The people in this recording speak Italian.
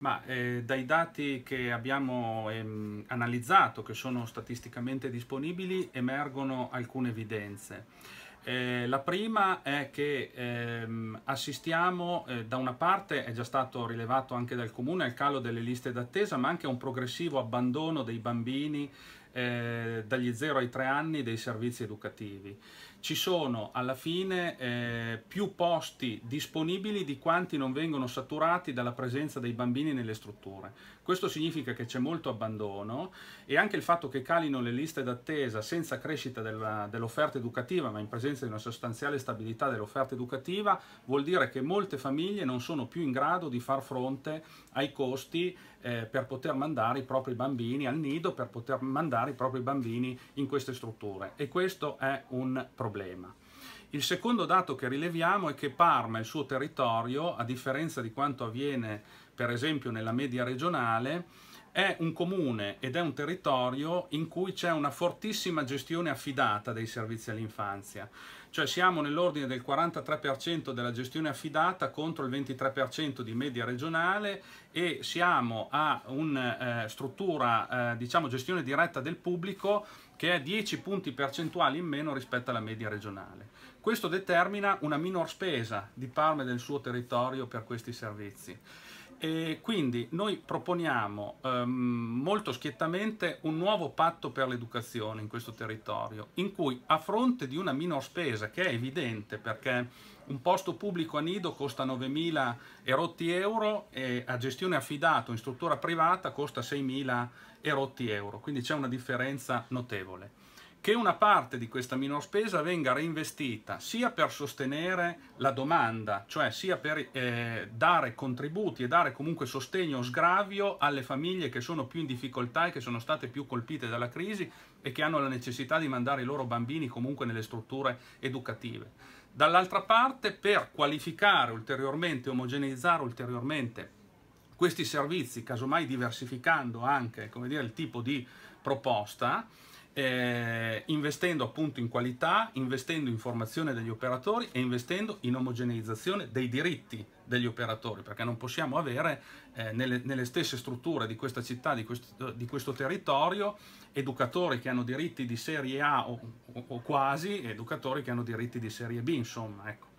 Ma eh, dai dati che abbiamo ehm, analizzato, che sono statisticamente disponibili, emergono alcune evidenze. Eh, la prima è che ehm, assistiamo, eh, da una parte è già stato rilevato anche dal comune, al calo delle liste d'attesa, ma anche a un progressivo abbandono dei bambini eh, dagli 0 ai 3 anni dei servizi educativi. Ci sono alla fine eh, più posti disponibili di quanti non vengono saturati dalla presenza dei bambini nelle strutture. Questo significa che c'è molto abbandono e anche il fatto che calino le liste d'attesa senza crescita dell'offerta dell educativa, ma in presenza di una sostanziale stabilità dell'offerta educativa, vuol dire che molte famiglie non sono più in grado di far fronte ai costi eh, per poter mandare i propri bambini al nido, per poter mandare i propri bambini in queste strutture e questo è un problema. Il secondo dato che rileviamo è che Parma e il suo territorio, a differenza di quanto avviene per esempio nella media regionale, è un comune ed è un territorio in cui c'è una fortissima gestione affidata dei servizi all'infanzia, cioè siamo nell'ordine del 43% della gestione affidata contro il 23% di media regionale e siamo a una eh, struttura, eh, diciamo gestione diretta del pubblico che è 10 punti percentuali in meno rispetto alla media regionale. Questo determina una minor spesa di Parma e del suo territorio per questi servizi. E quindi noi proponiamo ehm, molto schiettamente un nuovo patto per l'educazione in questo territorio, in cui a fronte di una minor spesa, che è evidente perché un posto pubblico a nido costa 9.000 erotti euro e a gestione affidato in struttura privata costa 6.000 erotti euro, quindi c'è una differenza notevole che una parte di questa minor spesa venga reinvestita sia per sostenere la domanda, cioè sia per eh, dare contributi e dare comunque sostegno o sgravio alle famiglie che sono più in difficoltà e che sono state più colpite dalla crisi e che hanno la necessità di mandare i loro bambini comunque nelle strutture educative. Dall'altra parte per qualificare ulteriormente, omogeneizzare ulteriormente questi servizi, casomai diversificando anche dire, il tipo di proposta, eh, investendo appunto in qualità, investendo in formazione degli operatori e investendo in omogeneizzazione dei diritti degli operatori, perché non possiamo avere eh, nelle, nelle, stesse strutture di questa città, di questo, di questo, territorio, educatori che hanno diritti di serie A o, o, o quasi, educatori che hanno diritti di serie B, insomma. Ecco.